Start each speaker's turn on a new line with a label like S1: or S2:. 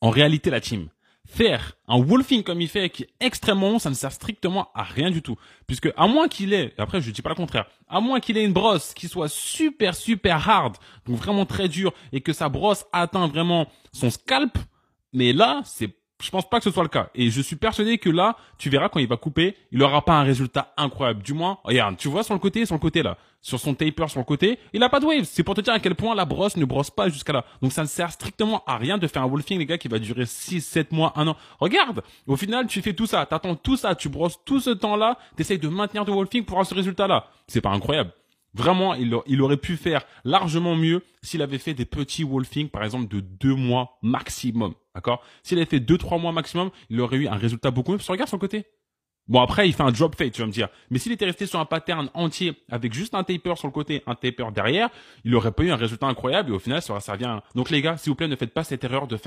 S1: en réalité la team. Faire un wolfing comme il fait, qui est extrêmement long, ça ne sert strictement à rien du tout. Puisque à moins qu'il ait, après je ne dis pas le contraire, à moins qu'il ait une brosse qui soit super super hard, donc vraiment très dure, et que sa brosse atteint vraiment son scalp, mais là, c'est je pense pas que ce soit le cas. Et je suis persuadé que là, tu verras quand il va couper, il aura pas un résultat incroyable. Du moins, regarde, tu vois sur le côté, sur le côté là, sur son taper, sur le côté, il a pas de wave. C'est pour te dire à quel point la brosse ne brosse pas jusqu'à là. Donc ça ne sert strictement à rien de faire un wolfing, les gars, qui va durer 6, 7 mois, 1 an. Regarde, au final, tu fais tout ça, t'attends tout ça, tu brosses tout ce temps-là, t'essayes de maintenir ton wolfing pour avoir ce résultat-là. C'est pas incroyable. Vraiment, il, aurait pu faire largement mieux s'il avait fait des petits wolfing, par exemple, de 2 mois maximum. D'accord S'il avait fait 2-3 mois maximum, il aurait eu un résultat beaucoup mieux. Parce que regarde son côté. Bon, après, il fait un drop fade, tu vas me dire. Mais s'il était resté sur un pattern entier, avec juste un taper sur le côté, un taper derrière, il aurait pas eu un résultat incroyable, et au final, ça aurait servi à Donc les gars, s'il vous plaît, ne faites pas cette erreur de faire